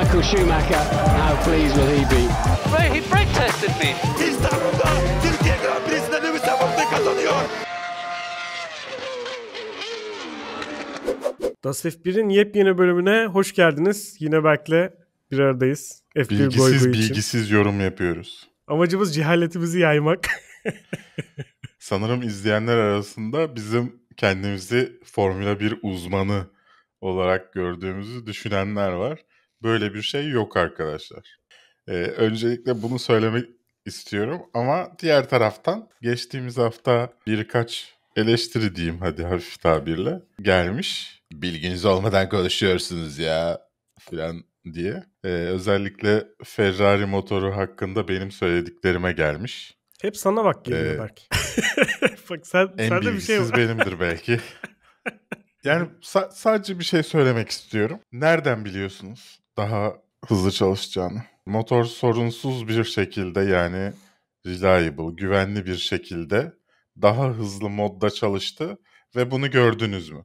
Michael Schumacher, how pleased will he be? He brake tested me. İstanbul'da Das F1'in yepyeni bölümüne hoş geldiniz. Yine Berk'le bir aradayız. F1 bilgisiz boy boy bilgisiz için. yorum yapıyoruz. Amacımız cehaletimizi yaymak. Sanırım izleyenler arasında bizim kendimizi Formula 1 uzmanı olarak gördüğümüzü düşünenler var. Böyle bir şey yok arkadaşlar. Ee, öncelikle bunu söylemek istiyorum ama diğer taraftan geçtiğimiz hafta birkaç eleştiri diyeyim hadi hafif tabirle gelmiş. Bilginiz olmadan konuşuyorsunuz ya filan diye. Ee, özellikle Ferrari motoru hakkında benim söylediklerime gelmiş. Hep sana bak geliyor ee, belki. bak sen, en sen de bir şey benimdir belki. Yani sa- sadece bir şey söylemek istiyorum. Nereden biliyorsunuz? daha hızlı çalışacağını. Motor sorunsuz bir şekilde yani reliable, güvenli bir şekilde daha hızlı modda çalıştı ve bunu gördünüz mü?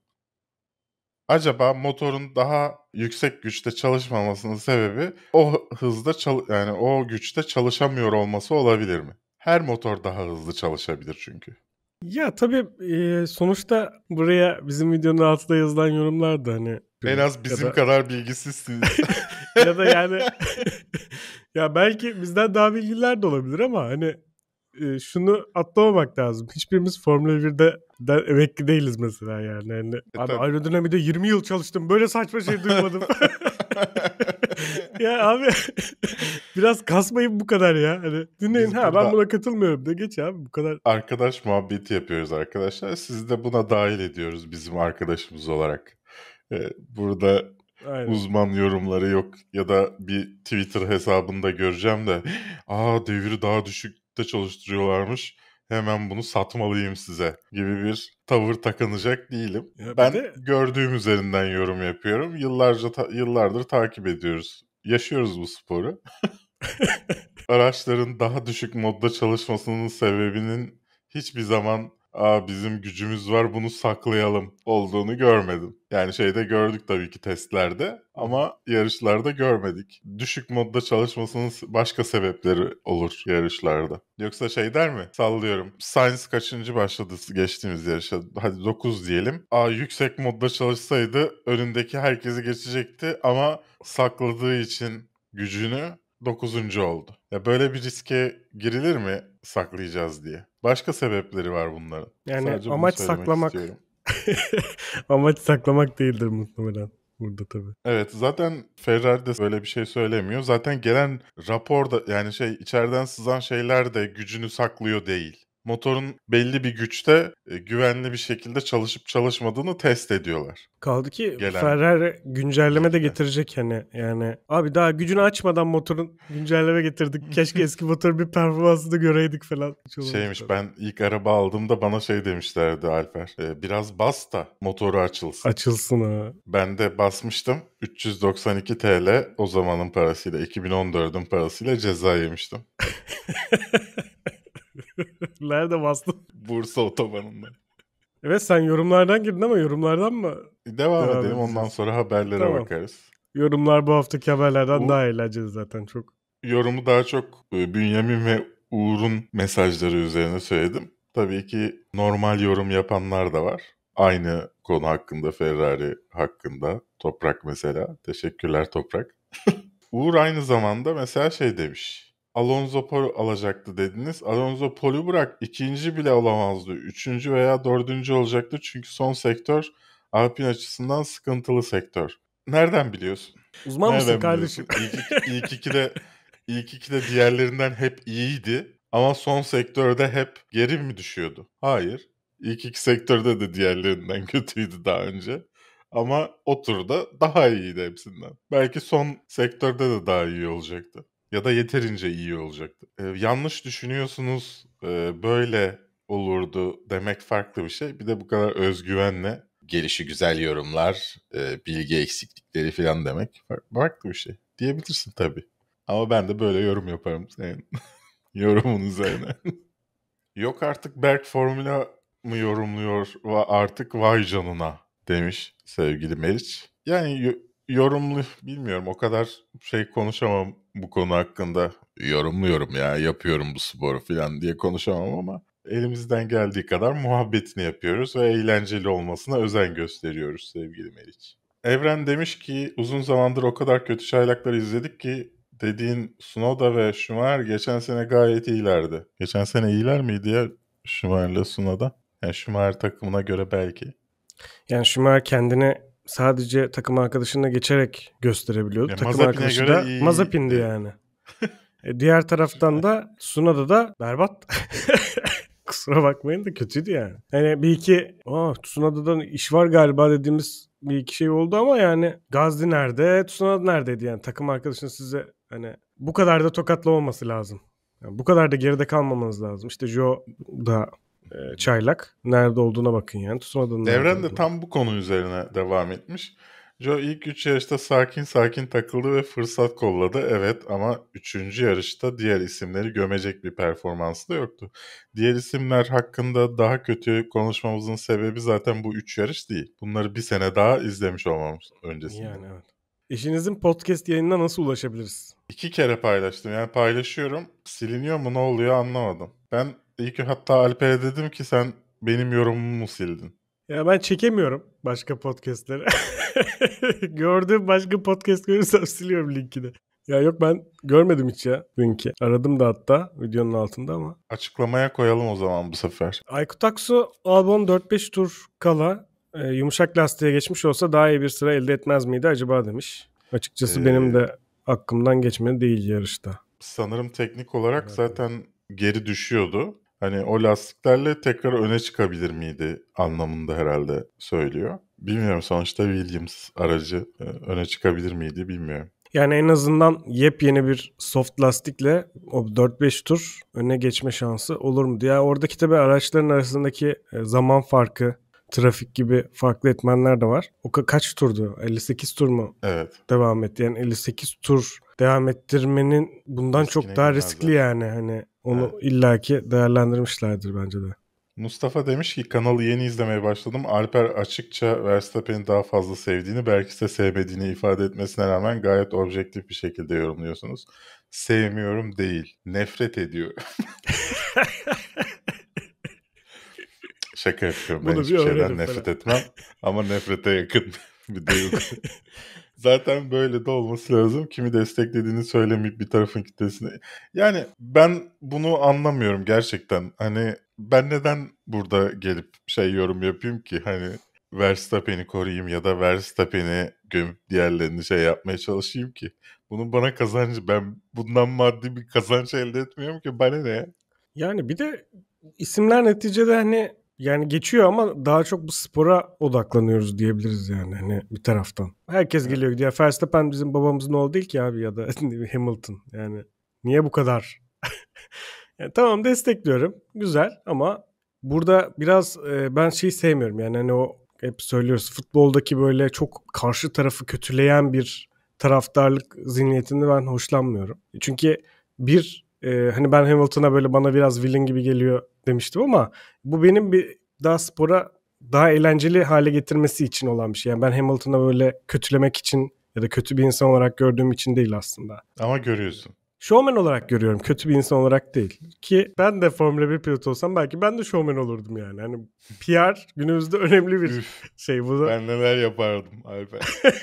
Acaba motorun daha yüksek güçte çalışmamasının sebebi o hızda çal- yani o güçte çalışamıyor olması olabilir mi? Her motor daha hızlı çalışabilir çünkü. Ya tabii e, sonuçta buraya bizim videonun altında yazılan yorumlar da hani en az bizim da... kadar bilgisizsiniz. ya da yani ya belki bizden daha bilgiler de olabilir ama hani e, şunu atlamamak lazım. Hiçbirimiz Formula 1'de emekli değiliz mesela yani. yani e, abi aerodinamide 20 yıl çalıştım. Böyle saçma şey duymadım. ya abi biraz kasmayın bu kadar ya. Hani dinleyin Biz ha burada... ben buna katılmıyorum de geç abi bu kadar. Arkadaş muhabbeti yapıyoruz arkadaşlar. Sizi de buna dahil ediyoruz bizim arkadaşımız olarak burada Aynen. uzman yorumları yok ya da bir Twitter hesabında göreceğim de aa deviri daha düşükte çalıştırıyorlarmış hemen bunu satmalıyım size gibi bir tavır takınacak değilim. Ya ben de... gördüğüm üzerinden yorum yapıyorum. Yıllarca ta- yıllardır takip ediyoruz. Yaşıyoruz bu sporu. Araçların daha düşük modda çalışmasının sebebinin hiçbir zaman Aa, bizim gücümüz var bunu saklayalım olduğunu görmedim. Yani şeyde gördük tabii ki testlerde ama yarışlarda görmedik. Düşük modda çalışmasının başka sebepleri olur yarışlarda. Yoksa şey der mi? Sallıyorum. Science kaçıncı başladı geçtiğimiz yarışa? Hadi 9 diyelim. Aa yüksek modda çalışsaydı önündeki herkesi geçecekti ama sakladığı için gücünü Dokuzuncu oldu. Ya böyle bir riske girilir mi saklayacağız diye? Başka sebepleri var bunların. Yani Sadece amaç saklamak. amaç saklamak değildir muhtemelen burada tabii. Evet zaten Ferrari de böyle bir şey söylemiyor. Zaten gelen raporda yani şey içeriden sızan şeyler de gücünü saklıyor değil motorun belli bir güçte e, güvenli bir şekilde çalışıp çalışmadığını test ediyorlar. Kaldı ki Gelen. Ferrari güncelleme de getirecek hani yani. Abi daha gücünü açmadan motorun güncelleme getirdik. Keşke eski motor bir performansını göreydik falan. Hiç Şeymiş falan. ben ilk araba aldığımda bana şey demişlerdi Alper. E, biraz bas da motoru açılsın. Açılsın ha. Ben de basmıştım. 392 TL o zamanın parasıyla 2014'ün parasıyla ceza yemiştim. Nerede bastın? Bursa otobanında. Evet sen yorumlardan girdin ama yorumlardan mı? E, devam, Devam edelim ondan sonra haberlere tamam. bakarız. Yorumlar bu haftaki haberlerden bu... daha eğlenceli zaten çok. Yorumu daha çok e, Bünyamin ve Uğur'un mesajları üzerine söyledim. Tabii ki normal yorum yapanlar da var. Aynı konu hakkında Ferrari hakkında Toprak mesela. Teşekkürler Toprak. Uğur aynı zamanda mesela şey demiş. Alonso Paul alacaktı dediniz. Alonso Paul'u bırak ikinci bile olamazdı. Üçüncü veya dördüncü olacaktı çünkü son sektör Alpine açısından sıkıntılı sektör. Nereden biliyorsun? Uzman Nereden mısın kardeşim? İlk, iki de ilk iki de diğerlerinden hep iyiydi ama son sektörde hep geri mi düşüyordu? Hayır. İlk iki sektörde de diğerlerinden kötüydü daha önce. Ama o turda daha iyiydi hepsinden. Belki son sektörde de daha iyi olacaktı. Ya da yeterince iyi olacaktı. Ee, yanlış düşünüyorsunuz, e, böyle olurdu demek farklı bir şey. Bir de bu kadar özgüvenle gelişi güzel yorumlar, e, bilgi eksiklikleri falan demek farklı bir şey. Diyebilirsin tabii. Ama ben de böyle yorum yaparım senin yorumun üzerine. Yok artık Berk Formula mı yorumluyor artık vay canına demiş sevgili Meriç. Yani yorumlu bilmiyorum o kadar şey konuşamam bu konu hakkında yorumluyorum ya yapıyorum bu sporu falan diye konuşamam ama elimizden geldiği kadar muhabbetini yapıyoruz ve eğlenceli olmasına özen gösteriyoruz sevgili Meriç. Evren demiş ki uzun zamandır o kadar kötü çaylakları izledik ki dediğin Sunoda ve Schumacher geçen sene gayet iyilerdi. Geçen sene iyiler miydi ya Schumacher ile Sunoda? Yani Schumacher takımına göre belki. Yani Schumacher kendine sadece takım arkadaşına geçerek gösterebiliyordu. Ya, takım arkadaşı da iyi. Mazepin'di yani. E, diğer taraftan da Sunada da berbat. Kusura bakmayın da kötüydü yani. Hani bir iki Aa, Tsunada'dan iş var galiba dediğimiz bir iki şey oldu ama yani Gazdi nerede, Tsunada neredeydi yani takım arkadaşın size hani bu kadar da olması lazım. Yani bu kadar da geride kalmamanız lazım. İşte Joe da ee, çaylak. Nerede olduğuna bakın yani. Tutun adını. Devren de tam bu konu üzerine devam etmiş. Joe ilk 3 yarışta sakin sakin takıldı ve fırsat kolladı. Evet ama 3. yarışta diğer isimleri gömecek bir performansı da yoktu. Diğer isimler hakkında daha kötü konuşmamızın sebebi zaten bu 3 yarış değil. Bunları bir sene daha izlemiş olmamız öncesinde. Yani evet. İşinizin podcast yayınına nasıl ulaşabiliriz? İki kere paylaştım. Yani paylaşıyorum. Siliniyor mu ne oluyor anlamadım. Ben İlk hatta Alper'e dedim ki sen benim yorumumu sildin. Ya ben çekemiyorum başka podcastleri. Gördüğüm başka podcast görürsem siliyorum linkini. Ya yok ben görmedim hiç ya linki. Aradım da hatta videonun altında ama. Açıklamaya koyalım o zaman bu sefer. Aykut Aksu Albon 4-5 tur kala e, yumuşak lastiğe geçmiş olsa daha iyi bir sıra elde etmez miydi acaba demiş. Açıkçası ee, benim de aklımdan geçmedi değil yarışta. Sanırım teknik olarak evet. zaten geri düşüyordu. Hani o lastiklerle tekrar öne çıkabilir miydi anlamında herhalde söylüyor. Bilmiyorum sonuçta Williams aracı e, öne çıkabilir miydi bilmiyorum. Yani en azından yepyeni bir soft lastikle o 4-5 tur öne geçme şansı olur mu diye. Yani oradaki tabii araçların arasındaki e, zaman farkı, trafik gibi farklı etmenler de var. O ka- kaç turdu? 58 tur mu? Evet. Devam etti. Yani 58 tur devam ettirmenin bundan Riskine çok daha riskli zaten. yani hani onu evet. illaki değerlendirmişlerdir bence de. Mustafa demiş ki kanalı yeni izlemeye başladım. Alper açıkça Verstappen'i daha fazla sevdiğini, belki de sevmediğini ifade etmesine rağmen gayet objektif bir şekilde yorumluyorsunuz. Sevmiyorum değil, nefret ediyorum. Şaka yapıyorum ben Bunu hiçbir şeyden nefret falan. etmem ama nefrete yakın bir değil. Zaten böyle de olması lazım. Kimi desteklediğini söylemeyip bir tarafın kitlesini. Yani ben bunu anlamıyorum gerçekten. Hani ben neden burada gelip şey yorum yapayım ki hani Verstappen'i koruyayım ya da Verstappen'i gömüp diğerlerini şey yapmaya çalışayım ki. Bunun bana kazancı ben bundan maddi bir kazanç elde etmiyorum ki bana ne Yani bir de isimler neticede hani yani geçiyor ama daha çok bu spora odaklanıyoruz diyebiliriz yani hani bir taraftan. Herkes geliyor gidiyor. Verstappen bizim babamızın oğlu değil ki abi ya da Hamilton. Yani niye bu kadar? yani tamam destekliyorum. Güzel ama burada biraz e, ben şey sevmiyorum. Yani hani o hep söylüyoruz futboldaki böyle çok karşı tarafı kötüleyen bir taraftarlık zihniyetini ben hoşlanmıyorum. Çünkü bir e, hani ben Hamilton'a böyle bana biraz villain gibi geliyor demiştim ama bu benim bir daha spora daha eğlenceli hale getirmesi için olan bir şey. Yani ben Hamilton'a böyle kötülemek için ya da kötü bir insan olarak gördüğüm için değil aslında. Ama görüyorsun. Showman olarak görüyorum. Kötü bir insan olarak değil. Ki ben de Formula 1 pilot olsam belki ben de showman olurdum yani. Hani PR günümüzde önemli bir Üf, şey. Bu da... Ben neler yapardım Alper.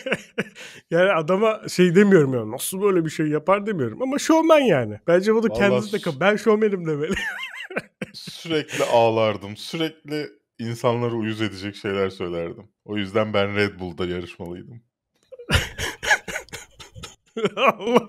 yani adama şey demiyorum ya nasıl böyle bir şey yapar demiyorum. Ama showman yani. Bence bunu Vallahi... kendisi de ben showmanim demeli. sürekli ağlardım. Sürekli insanları uyuz edecek şeyler söylerdim. O yüzden ben Red Bull'da yarışmalıydım. Allah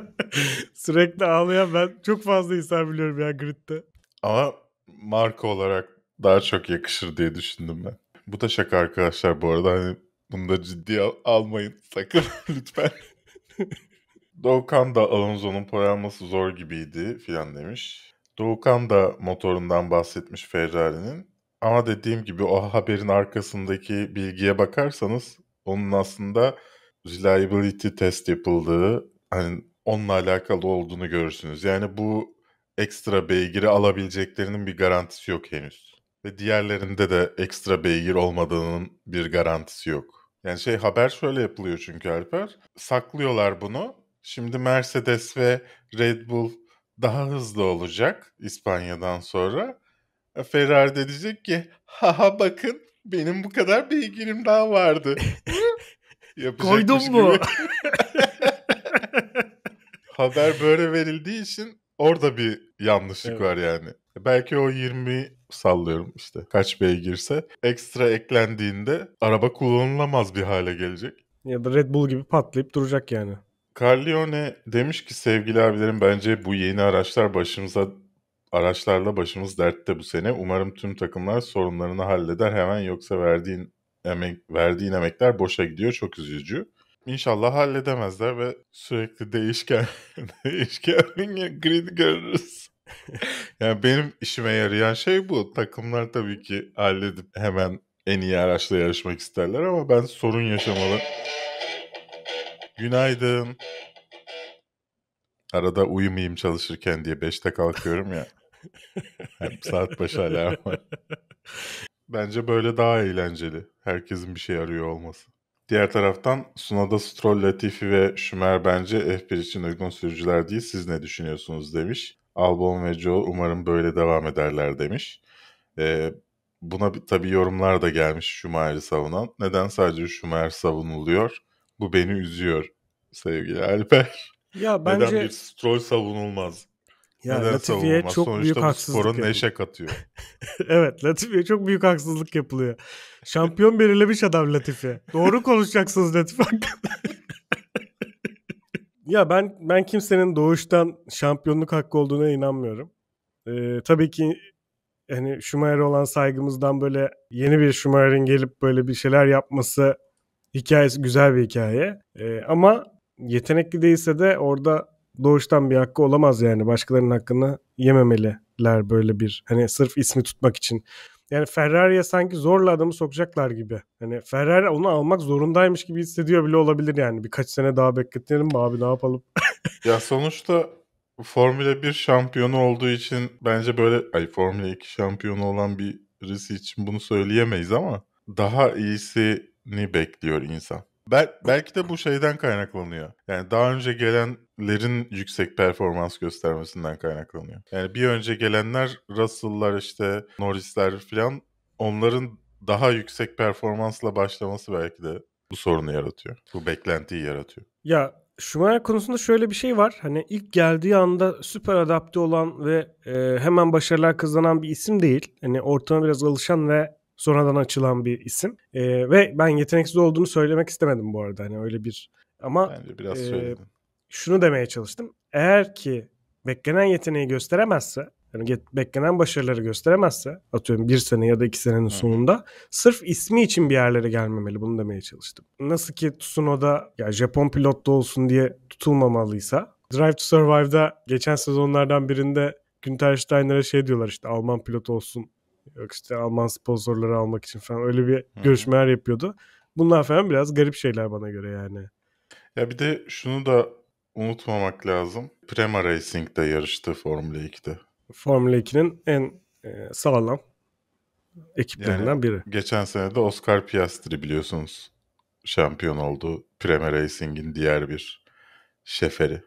Sürekli ağlayan ben çok fazla insan biliyorum ya gridde. Ama marka olarak daha çok yakışır diye düşündüm ben. Bu da şaka arkadaşlar bu arada hani bunu da ciddiye al- almayın sakın lütfen. Doğukan da Alonso'nun programması zor gibiydi filan demiş. Doğukan da motorundan bahsetmiş Ferrari'nin. Ama dediğim gibi o haberin arkasındaki bilgiye bakarsanız onun aslında reliability test yapıldığı hani onunla alakalı olduğunu görürsünüz. Yani bu ekstra beygiri alabileceklerinin bir garantisi yok henüz. Ve diğerlerinde de ekstra beygir olmadığının bir garantisi yok. Yani şey haber şöyle yapılıyor çünkü Alper. Saklıyorlar bunu. Şimdi Mercedes ve Red Bull daha hızlı olacak İspanya'dan sonra. E, Ferrari de diyecek ki haha bakın benim bu kadar bir bilgilim daha vardı. Koydum mu? Haber böyle verildiği için orada bir yanlışlık evet. var yani. E, belki o 20 sallıyorum işte kaç beygirse ekstra eklendiğinde araba kullanılamaz bir hale gelecek. Ya da Red Bull gibi patlayıp duracak yani. Carlione demiş ki sevgili abilerim bence bu yeni araçlar başımıza araçlarla başımız dertte bu sene. Umarım tüm takımlar sorunlarını halleder hemen yoksa verdiğin emek verdiğin emekler boşa gidiyor çok üzücü. İnşallah halledemezler ve sürekli değişken değişkenliğin grid görürüz. yani benim işime yarayan şey bu. Takımlar tabii ki halledip hemen en iyi araçla yarışmak isterler ama ben sorun yaşamalı Günaydın. Arada uyumayayım çalışırken diye 5'te kalkıyorum ya. Hem saat başı hala Bence böyle daha eğlenceli. Herkesin bir şey arıyor olması. Diğer taraftan Sunada Stroll, Latifi ve Şümer bence F1 için uygun sürücüler değil siz ne düşünüyorsunuz demiş. Albon ve Joe umarım böyle devam ederler demiş. Ee, buna tabii yorumlar da gelmiş Schumacher'i savunan. Neden sadece Schumacher savunuluyor? Bu beni üzüyor sevgili Alper. Ya bence... Neden bir Stroll savunulmaz? Ya Neden Latifi'ye savunulmaz? çok Sonuçta büyük haksızlık sporun yapılıyor. neşe katıyor. evet Latifi'ye çok büyük haksızlık yapılıyor. Şampiyon belirlemiş adam Latifi. Doğru konuşacaksınız Latifi hakkında. ya ben ben kimsenin doğuştan şampiyonluk hakkı olduğuna inanmıyorum. Ee, tabii ki hani Schumacher'e olan saygımızdan böyle yeni bir Schumacher'in gelip böyle bir şeyler yapması hikayesi güzel bir hikaye. E, ama yetenekli değilse de orada doğuştan bir hakkı olamaz yani. Başkalarının hakkını yememeliler böyle bir hani sırf ismi tutmak için. Yani Ferrari'ye sanki zorla adamı sokacaklar gibi. Hani Ferrari onu almak zorundaymış gibi hissediyor bile olabilir yani. Birkaç sene daha bekletelim mi abi ne yapalım? ya sonuçta Formula 1 şampiyonu olduğu için bence böyle ay Formula 2 şampiyonu olan birisi için bunu söyleyemeyiz ama daha iyisi ne bekliyor insan. Bel belki de bu şeyden kaynaklanıyor. Yani daha önce gelenlerin yüksek performans göstermesinden kaynaklanıyor. Yani bir önce gelenler Russell'lar işte Norris'ler falan onların daha yüksek performansla başlaması belki de bu sorunu yaratıyor. Bu beklentiyi yaratıyor. Ya Schumacher konusunda şöyle bir şey var. Hani ilk geldiği anda süper adapte olan ve e, hemen başarılar kazanan bir isim değil. Hani ortama biraz alışan ve sonradan açılan bir isim. E, ve ben yeteneksiz olduğunu söylemek istemedim bu arada. Hani öyle bir ama Bence biraz e, şunu demeye çalıştım. Eğer ki beklenen yeteneği gösteremezse yani beklenen başarıları gösteremezse atıyorum bir sene ya da iki senenin Hı. sonunda sırf ismi için bir yerlere gelmemeli bunu demeye çalıştım. Nasıl ki Tsunoda ya Japon pilot da olsun diye tutulmamalıysa Drive to Survive'da geçen sezonlardan birinde Günter Steiner'a şey diyorlar işte Alman pilot olsun Yok işte Alman sponsorları almak için falan öyle bir hı görüşmeler yapıyordu. Bunlar falan biraz garip şeyler bana göre yani. Ya bir de şunu da unutmamak lazım. Prema Racing de yarıştı Formula 2'de. Formula 2'nin en e, sağlam ekiplerinden yani, biri. Geçen sene de Oscar Piastri biliyorsunuz şampiyon oldu. Prema Racing'in diğer bir şeferi.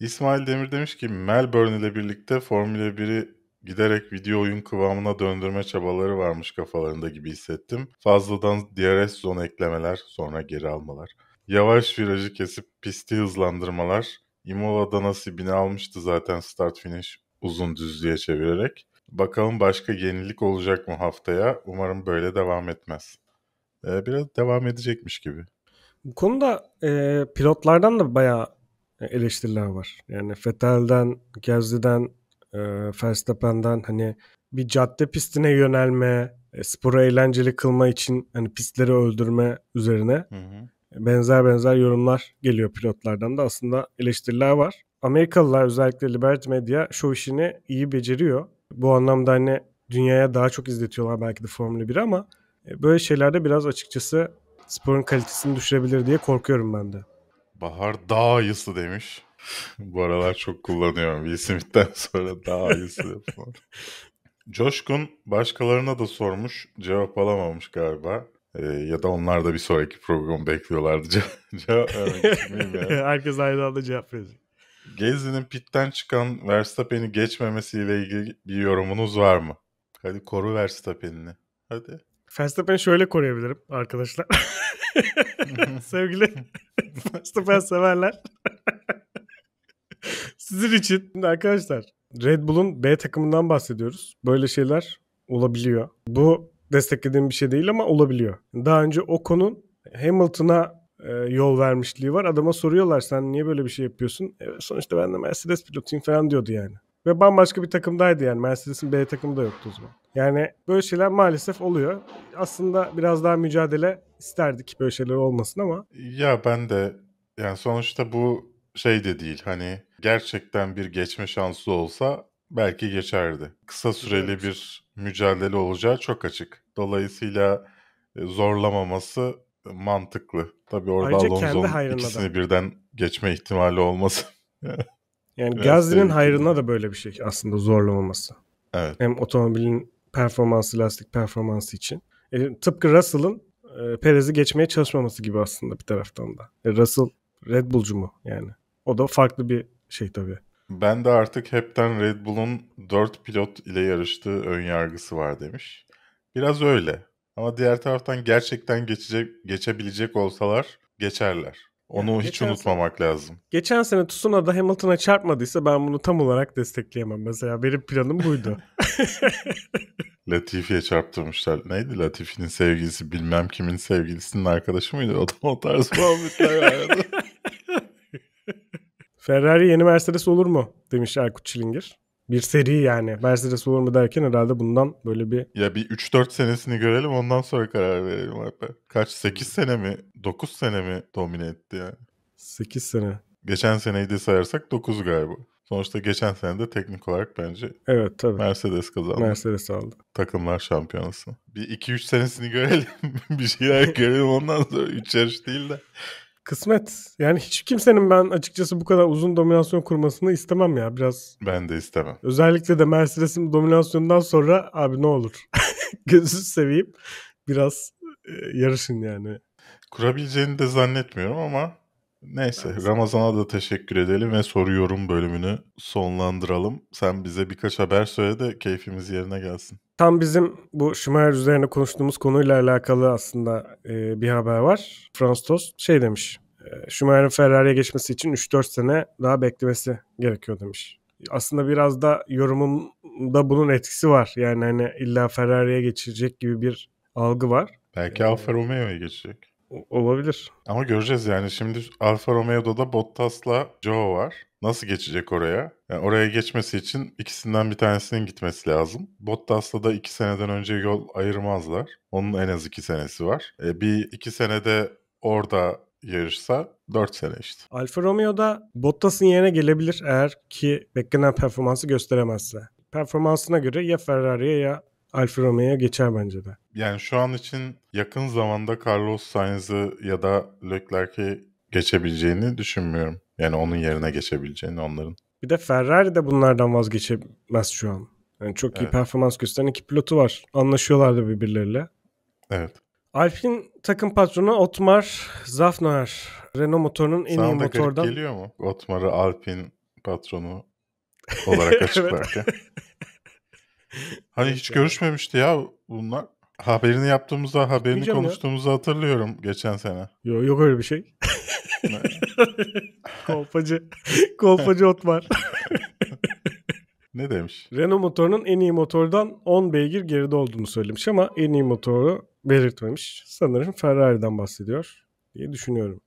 İsmail Demir demiş ki Melbourne ile birlikte Formula 1'i giderek video oyun kıvamına döndürme çabaları varmış kafalarında gibi hissettim. Fazladan DRS zon eklemeler, sonra geri almalar. Yavaş virajı kesip pisti hızlandırmalar. Imola'da nasibini almıştı zaten start finish uzun düzlüğe çevirerek. Bakalım başka yenilik olacak mı haftaya? Umarım böyle devam etmez. Ee, biraz devam edecekmiş gibi. Bu konuda e, pilotlardan da bayağı eleştiriler var. Yani Fetel'den, Gezdi'den e, Verstappen'den hani bir cadde pistine yönelme, e, sporu eğlenceli kılma için hani pistleri öldürme üzerine hı hı. benzer benzer yorumlar geliyor pilotlardan da aslında eleştiriler var. Amerikalılar özellikle Liberty Media şu işini iyi beceriyor. Bu anlamda hani dünyaya daha çok izletiyorlar belki de Formula 1 ama e, böyle şeylerde biraz açıkçası sporun kalitesini düşürebilir diye korkuyorum ben de. Bahar daha ayısı demiş. Bu aralar çok kullanıyorum. Will Smith'ten sonra daha iyisi yapılan. Coşkun başkalarına da sormuş. Cevap alamamış galiba. Ee, ya da onlar da bir sonraki programı bekliyorlardı. cevap Herkes aynı anda cevap verecek. Gezli'nin pitten çıkan Verstappen'i geçmemesiyle ilgili bir yorumunuz var mı? Hadi koru Verstappen'ini. Hadi. Verstappen'i şöyle koruyabilirim arkadaşlar. Sevgili Verstappen severler. Sizin için Şimdi arkadaşlar Red Bull'un B takımından bahsediyoruz. Böyle şeyler olabiliyor. Bu desteklediğim bir şey değil ama olabiliyor. Daha önce Ocon'un Hamilton'a e, yol vermişliği var. Adama soruyorlar sen niye böyle bir şey yapıyorsun? E, sonuçta ben de Mercedes pilotuyum falan diyordu yani. Ve bambaşka bir takımdaydı yani. Mercedes'in B takımı da yoktu o zaman. Yani böyle şeyler maalesef oluyor. Aslında biraz daha mücadele isterdik böyle şeyler olmasın ama. Ya ben de yani sonuçta bu şey de değil hani gerçekten bir geçme şansı olsa belki geçerdi. Kısa süreli evet. bir mücadele olacağı çok açık. Dolayısıyla e, zorlamaması mantıklı. Tabii orada Alonso'nun ikisini da. birden geçme ihtimali olması. yani Gazli'nin hayrına da böyle bir şey aslında zorlamaması. Evet. Hem otomobilin performansı, lastik performansı için. E, tıpkı Russell'ın e, Perez'i geçmeye çalışmaması gibi aslında bir taraftan da. E, Russell Red Bull'cu mu yani? O da farklı bir şey tabii. Ben de artık hepten Red Bull'un 4 pilot ile yarıştığı ön yargısı var demiş. Biraz öyle. Ama diğer taraftan gerçekten geçecek, geçebilecek olsalar geçerler. Onu yani hiç unutmamak sene, lazım. Geçen sene Tsuna'da Hamilton'a çarpmadıysa ben bunu tam olarak destekleyemem. Mesela benim planım buydu. Latifi'ye çarptırmışlar. Neydi Latifi'nin sevgilisi? Bilmem kimin sevgilisinin arkadaşı mıydı? O da o tarz muhabbetler vardı. Ferrari yeni Mercedes olur mu? Demiş Erkut Çilingir. Bir seri yani. Mercedes olur mu derken herhalde bundan böyle bir... Ya bir 3-4 senesini görelim ondan sonra karar verelim hatta. Kaç? 8 sene mi? 9 sene mi domine etti yani? 8 sene. Geçen seneyi de sayarsak 9 galiba. Sonuçta geçen sene de teknik olarak bence evet, tabii. Mercedes kazandı. Mercedes aldı. Takımlar şampiyonası. Bir 2-3 senesini görelim. bir şeyler görelim ondan sonra 3 yarış değil de kısmet. Yani hiç kimsenin ben açıkçası bu kadar uzun dominasyon kurmasını istemem ya biraz. Ben de istemem. Özellikle de Mercedes'in dominasyonundan sonra abi ne olur gözü seveyim biraz e, yarışın yani. Kurabileceğini de zannetmiyorum ama Neyse ben Ramazan'a da teşekkür edelim ve soruyorum bölümünü sonlandıralım. Sen bize birkaç haber söyle de keyfimiz yerine gelsin. Tam bizim bu Schumacher üzerine konuştuğumuz konuyla alakalı aslında e, bir haber var. Frans Tost şey demiş. Schumacher'in e, Ferrari'ye geçmesi için 3-4 sene daha beklemesi gerekiyor demiş. Aslında biraz da yorumumda bunun etkisi var. Yani hani illa Ferrari'ye geçecek gibi bir algı var. Belki ee, Alfa Romeo'ya geçecek. Olabilir. Ama göreceğiz yani. Şimdi Alfa Romeo'da da Bottas'la Joe var. Nasıl geçecek oraya? Yani oraya geçmesi için ikisinden bir tanesinin gitmesi lazım. Bottas'la da iki seneden önce yol ayırmazlar. Onun en az iki senesi var. E, bir iki senede orada yarışsa 4 sene işte. Alfa Romeo'da Bottas'ın yerine gelebilir eğer ki beklenen performansı gösteremezse. Performansına göre ya Ferrari'ye ya Alfa Romeo'ya geçer bence de. Yani şu an için yakın zamanda Carlos Sainz'ı ya da Leclerc'i geçebileceğini düşünmüyorum. Yani onun yerine geçebileceğini onların. Bir de Ferrari de bunlardan vazgeçemez şu an. Yani çok iyi evet. performans gösteren iki pilotu var. Anlaşıyorlardı birbirleriyle. Evet. Alpine takım patronu Otmar Zafner. Renault motorunun en Sana iyi motordan. Sana geliyor mu? Otmar'ı Alpine patronu olarak açıklarken. hani hiç görüşmemişti ya bunlar. Haberini yaptığımızda, haberini Gitmeyeceğim konuştuğumuzu hatırlıyorum geçen sene. Yok yok öyle bir şey. kolpacı. Kolpacı Otmar. ne demiş? Renault motorunun en iyi motordan 10 beygir geride olduğunu söylemiş ama en iyi motoru belirtmemiş. Sanırım Ferrari'den bahsediyor diye düşünüyorum.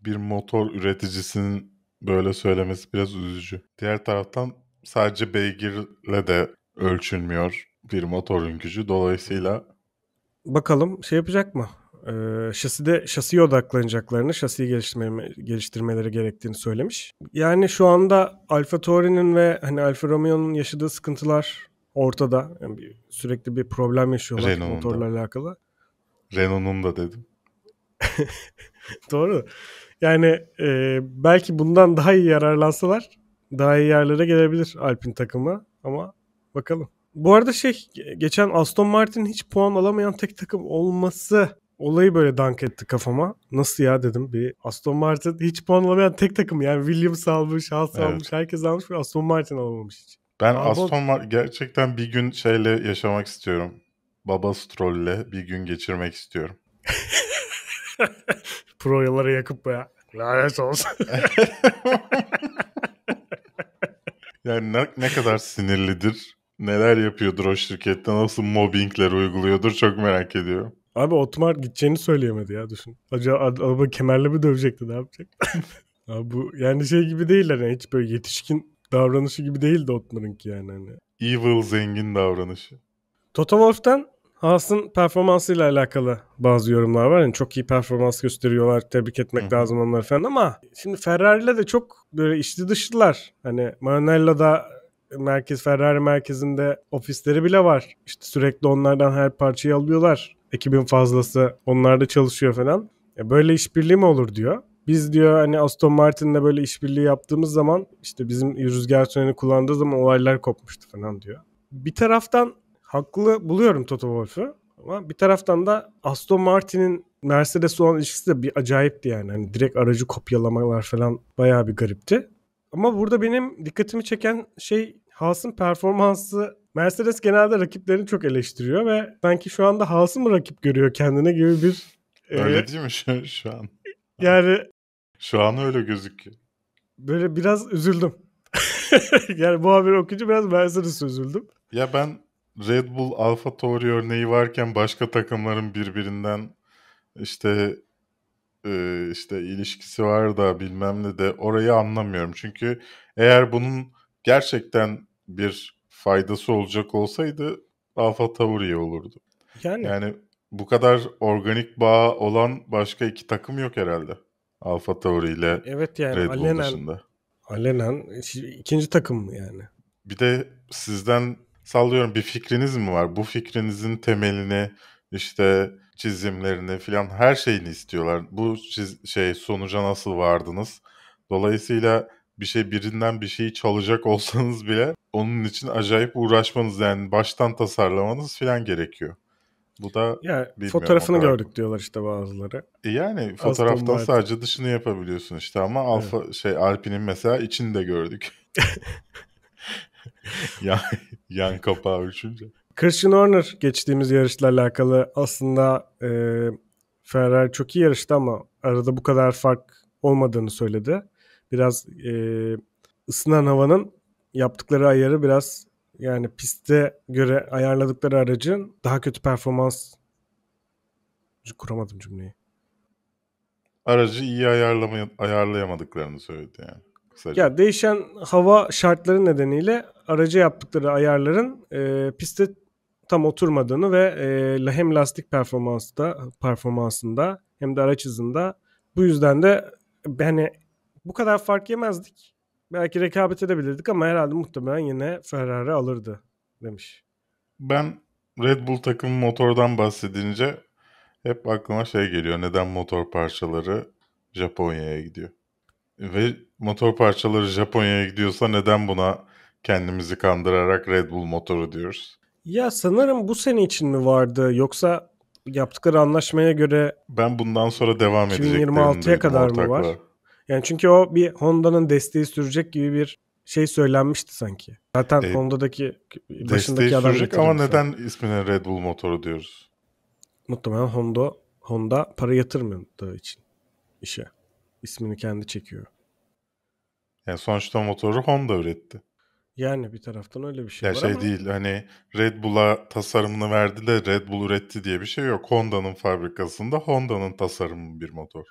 Bir motor üreticisinin böyle söylemesi biraz üzücü. Diğer taraftan sadece beygirle de ölçülmüyor bir motorun gücü. Dolayısıyla bakalım şey yapacak mı? Ee, de şasiye odaklanacaklarını, şasiyi geliştirme, geliştirmeleri gerektiğini söylemiş. Yani şu anda Alfa Tauri'nin ve hani Alfa Romeo'nun yaşadığı sıkıntılar ortada. Yani bir, sürekli bir problem yaşıyorlar Renault'un motorla da. alakalı. Renault'un da dedim. Doğru. Yani e, belki bundan daha iyi yararlansalar daha iyi yerlere gelebilir Alpin takımı ama bakalım. Bu arada şey geçen Aston Martin hiç puan alamayan tek takım olması olayı böyle dank etti kafama. Nasıl ya dedim bir Aston Martin hiç puan alamayan tek takım yani Williams almış, Haas evet. almış, herkes almış ve Aston Martin alamamış hiç. Ben Aa, Aston Martin gerçekten bir gün şeyle yaşamak istiyorum. Baba Stroll'le bir gün geçirmek istiyorum. Proyaları yakıp ya. Lanet olsun. yani ne, ne kadar sinirlidir neler yapıyordur o şirkette nasıl mobbingler uyguluyordur çok merak ediyorum. Abi Otmar gideceğini söyleyemedi ya düşün. Acaba araba kemerle mi dövecekti ne yapacak? Abi bu yani şey gibi değiller yani hiç böyle yetişkin davranışı gibi değildi Otmar'ınki yani hani. Evil zengin davranışı. Toto Wolff'tan Haas'ın performansıyla alakalı bazı yorumlar var. Yani çok iyi performans gösteriyorlar. Tebrik etmek lazım onları falan ama şimdi Ferrari'le de çok böyle içli dışlılar. Hani Maranello da merkez Ferrari merkezinde ofisleri bile var. İşte sürekli onlardan her parçayı alıyorlar. Ekibin fazlası onlarda çalışıyor falan. E böyle işbirliği mi olur diyor. Biz diyor hani Aston Martin'le böyle işbirliği yaptığımız zaman işte bizim rüzgar tüneli kullandığı zaman olaylar kopmuştu falan diyor. Bir taraftan haklı buluyorum Toto Wolff'ü ama bir taraftan da Aston Martin'in Mercedes olan ilişkisi de bir acayipti yani. Hani direkt aracı kopyalamalar falan bayağı bir garipti. Ama burada benim dikkatimi çeken şey Haas'ın performansı Mercedes genelde rakiplerini çok eleştiriyor ve sanki şu anda Haas'ı mı rakip görüyor kendine gibi bir... E, öyle e, değil mi şu, şu an? Yani... Şu an öyle gözüküyor. Böyle biraz üzüldüm. yani bu haberi okuyunca biraz Mercedes'e üzüldüm. Ya ben Red Bull Alfa Tauri örneği varken başka takımların birbirinden işte e, işte ilişkisi var da bilmem ne de orayı anlamıyorum. Çünkü eğer bunun gerçekten bir faydası olacak olsaydı Alfa Tauri olurdu. Yani, yani bu kadar organik bağ olan başka iki takım yok herhalde. Alfa Tauri ile evet yani, Red Bull alenen, dışında. Alenen ikinci takım mı yani? Bir de sizden sallıyorum bir fikriniz mi var? Bu fikrinizin temelini işte çizimlerini filan her şeyini istiyorlar. Bu çiz- şey sonuca nasıl vardınız? Dolayısıyla bir şey birinden bir şeyi çalacak olsanız bile onun için acayip uğraşmanız yani baştan tasarlamanız filan gerekiyor. Bu da ya, fotoğrafını gördük diyorlar işte bazıları. E yani fotoğraftan Aston sadece Martin. dışını yapabiliyorsun işte ama Alfa evet. şey Alpine'in mesela içini de gördük. yan, yan kapağı üçünce. Christian Horner geçtiğimiz yarışla alakalı aslında e, Ferrari çok iyi yarıştı ama arada bu kadar fark olmadığını söyledi. Biraz e, ısınan havanın yaptıkları ayarı biraz yani piste göre ayarladıkları aracın daha kötü performans kuramadım cümleyi. Aracı iyi ayarlamay ayarlayamadıklarını söyledi yani. Kısaca. Ya değişen hava şartları nedeniyle aracı yaptıkları ayarların e, piste tam oturmadığını ve e, hem lastik performansta performansında hem de araç hızında bu yüzden de hani bu kadar fark yemezdik. Belki rekabet edebilirdik ama herhalde muhtemelen yine Ferrari alırdı demiş. Ben Red Bull takımı motordan bahsedince hep aklıma şey geliyor. Neden motor parçaları Japonya'ya gidiyor? Ve motor parçaları Japonya'ya gidiyorsa neden buna kendimizi kandırarak Red Bull motoru diyoruz? Ya sanırım bu sene için mi vardı yoksa yaptıkları anlaşmaya göre ben bundan sonra devam edecek 2026'ya kadar mı var? Yani çünkü o bir Honda'nın desteği sürecek gibi bir şey söylenmişti sanki. Zaten e, Honda'daki başındaki adam sürecek ama mesela. neden ismine Red Bull motoru diyoruz? Muhtemelen Honda Honda para yatırmadığı için işe. ismini kendi çekiyor. Yani sonuçta motoru Honda üretti. Yani bir taraftan öyle bir şey Ya var şey ama değil hani Red Bull'a tasarımını verdi de Red Bull üretti diye bir şey yok. Honda'nın fabrikasında Honda'nın tasarımı bir motor.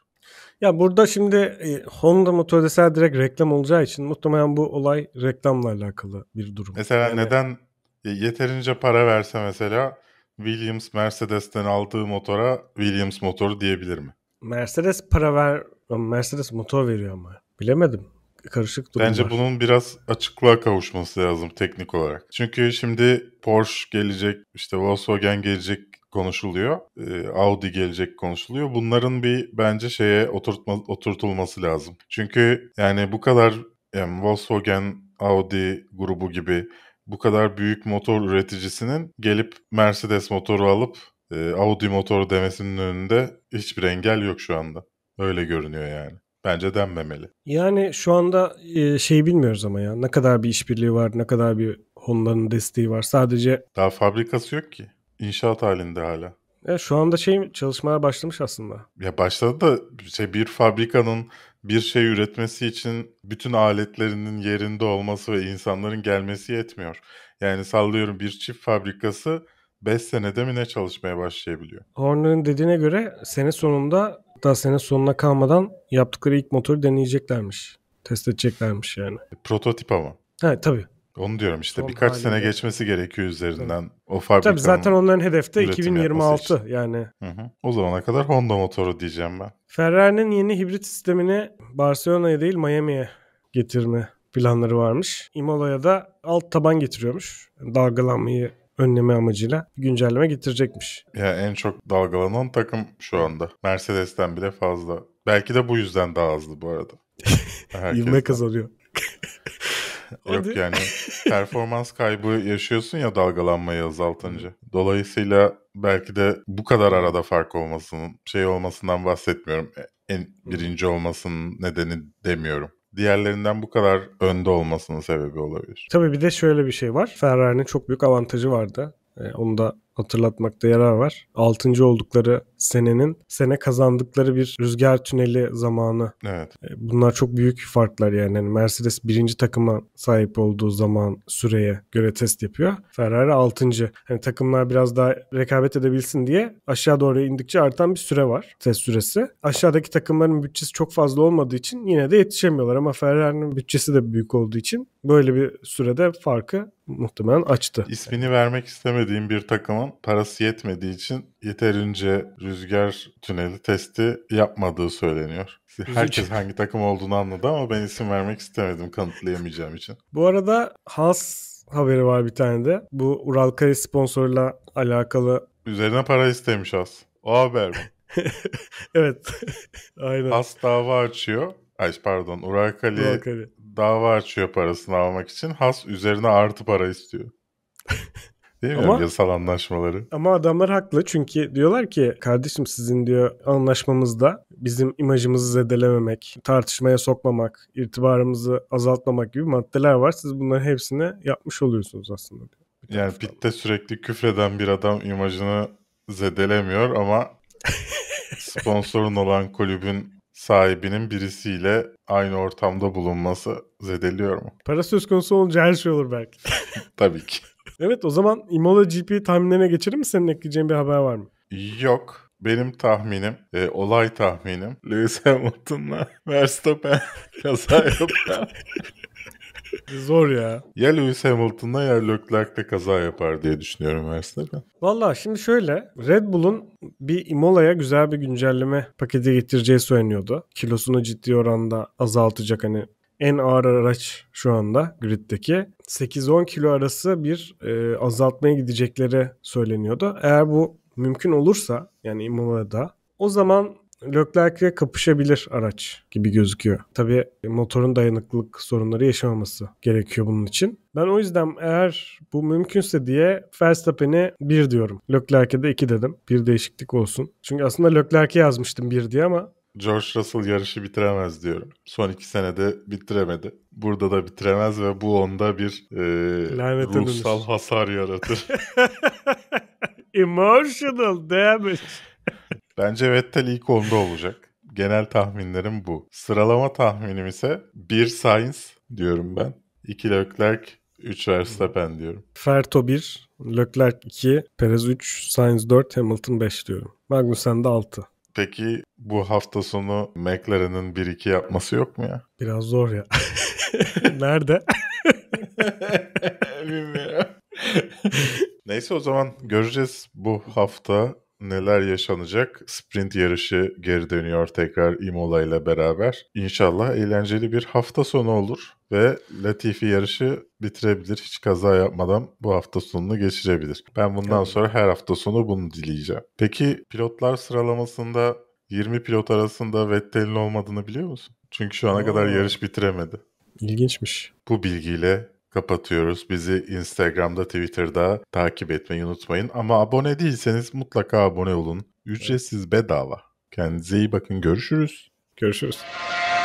Ya burada şimdi e, Honda motor deseler direkt reklam olacağı için muhtemelen bu olay reklamla alakalı bir durum. Mesela Yani neden e, yeterince para verse mesela Williams Mercedes'ten aldığı motora Williams motoru diyebilir mi? Mercedes para ver Mercedes motor veriyor ama. Bilemedim karışık durum Bence var. bunun biraz açıklığa kavuşması lazım teknik olarak. Çünkü şimdi Porsche gelecek, işte Volkswagen gelecek konuşuluyor. Ee, Audi gelecek konuşuluyor. Bunların bir bence şeye oturtma, oturtulması lazım. Çünkü yani bu kadar yani Volkswagen, Audi grubu gibi bu kadar büyük motor üreticisinin gelip Mercedes motoru alıp e, Audi motoru demesinin önünde hiçbir engel yok şu anda. Öyle görünüyor yani. Bence denmemeli. Yani şu anda şey bilmiyoruz ama ya ne kadar bir işbirliği var, ne kadar bir Honda'nın desteği var. Sadece daha fabrikası yok ki. İnşaat halinde hala. E, şu anda şey çalışmaya başlamış aslında. Ya başladı da şey bir fabrikanın bir şey üretmesi için bütün aletlerinin yerinde olması ve insanların gelmesi yetmiyor. Yani sallıyorum bir çift fabrikası 5 senede mi ne çalışmaya başlayabiliyor? Horner'ın dediğine göre sene sonunda Hatta sene sonuna kalmadan yaptıkları ilk motoru deneyeceklermiş. Test edeceklermiş yani. Prototip ama. Evet tabii. Onu diyorum işte Son birkaç halinde. sene geçmesi gerekiyor üzerinden Tabii. o fabrikanın. Tabii zaten onların hedefte 2026 yani. Hı hı. O zamana kadar Honda motoru diyeceğim ben. Ferrari'nin yeni hibrit sistemini Barcelona'ya değil Miami'ye getirme planları varmış. Imola'ya da alt taban getiriyormuş. Dalgalanmayı önleme amacıyla güncelleme getirecekmiş. Ya en çok dalgalanan takım şu anda. Mercedes'ten bile fazla. Belki de bu yüzden daha hızlı bu arada. Ivme kazanıyor. Yok yani performans kaybı yaşıyorsun ya dalgalanmayı azaltınca. Dolayısıyla belki de bu kadar arada fark olmasının şey olmasından bahsetmiyorum. E, en birinci olmasının nedeni demiyorum diğerlerinden bu kadar önde olmasının sebebi olabilir. Tabii bir de şöyle bir şey var. Ferrari'nin çok büyük avantajı vardı. E, onu da hatırlatmakta yarar var. 6. oldukları senenin sene kazandıkları bir rüzgar tüneli zamanı. Evet. E, bunlar çok büyük farklar yani. yani Mercedes birinci takıma sahip olduğu zaman süreye göre test yapıyor. Ferrari 6. Hani takımlar biraz daha rekabet edebilsin diye aşağı doğru indikçe artan bir süre var. Test süresi. Aşağıdaki takımların bütçesi çok fazla olmadığı için yine de yetişemiyorlar ama Ferrari'nin bütçesi de büyük olduğu için böyle bir sürede farkı muhtemelen açtı. İsmini vermek istemediğim bir takımın parası yetmediği için yeterince rüzgar tüneli testi yapmadığı söyleniyor. Herkes hangi takım olduğunu anladı ama ben isim vermek istemedim kanıtlayamayacağım için. Bu arada Haas haberi var bir tane de. Bu Ural Kale sponsoruyla alakalı. Üzerine para istemiş az. O haber mi? evet. Aynen. Has dava açıyor. Ay pardon Ural Kale, Ural Kale dava açıyor parasını almak için. Has üzerine artı para istiyor. Değil mi? Ama, yasal anlaşmaları. Ama adamlar haklı çünkü diyorlar ki kardeşim sizin diyor anlaşmamızda bizim imajımızı zedelememek, tartışmaya sokmamak, irtibarımızı azaltmamak gibi maddeler var. Siz bunların hepsini yapmış oluyorsunuz aslında diyor. Yani pitte sürekli küfreden bir adam imajını zedelemiyor ama sponsorun olan kulübün sahibinin birisiyle aynı ortamda bulunması zedeliyor mu? Para söz konusu olunca her şey olur belki. Tabii ki. Evet o zaman Imola GP tahminlerine geçelim mi? Senin ekleyeceğin bir haber var mı? Yok. Benim tahminim, e, olay tahminim Lewis Hamilton'la Verstappen kaza yapar. Zor ya. Ya Lewis Hamilton'la ya Leclerc'le kaza yapar diye düşünüyorum Verstappen. Valla şimdi şöyle Red Bull'un bir Imola'ya güzel bir güncelleme paketi getireceği söyleniyordu. Kilosunu ciddi oranda azaltacak hani en ağır araç şu anda griddeki. 8-10 kilo arası bir e, azaltmaya gidecekleri söyleniyordu. Eğer bu mümkün olursa yani Imola'da o zaman Leclerc'e kapışabilir araç gibi gözüküyor. Tabii motorun dayanıklılık sorunları yaşamaması gerekiyor bunun için. Ben o yüzden eğer bu mümkünse diye Verstappen'e 1 diyorum. Leclerc'e de 2 dedim. Bir değişiklik olsun. Çünkü aslında Leclerc'e yazmıştım 1 diye ama George Russell yarışı bitiremez diyorum. Son iki senede bitiremedi. Burada da bitiremez ve bu onda bir e, ruhsal edilmiş. hasar yaratır. Emotional damage. Bence Vettel ilk onda olacak. Genel tahminlerim bu. Sıralama tahminim ise bir Sainz diyorum ben. 2 Leclerc, üç Verstappen diyorum. Ferto 1, Leclerc 2, Perez 3, Sainz 4, Hamilton 5 diyorum. Magnussen de 6. Peki bu hafta sonu McLaren'ın 1-2 yapması yok mu ya? Biraz zor ya. Nerede? Bilmiyorum. Neyse o zaman göreceğiz bu hafta neler yaşanacak? Sprint yarışı geri dönüyor tekrar Imola ile beraber. İnşallah eğlenceli bir hafta sonu olur ve Latifi yarışı bitirebilir. Hiç kaza yapmadan bu hafta sonunu geçirebilir. Ben bundan evet. sonra her hafta sonu bunu dileyeceğim. Peki pilotlar sıralamasında 20 pilot arasında Vettel'in olmadığını biliyor musun? Çünkü şu ana Oo. kadar yarış bitiremedi. İlginçmiş. Bu bilgiyle kapatıyoruz. Bizi Instagram'da, Twitter'da takip etmeyi unutmayın. Ama abone değilseniz mutlaka abone olun. Ücretsiz bedava. Kendinize iyi bakın. Görüşürüz. Görüşürüz.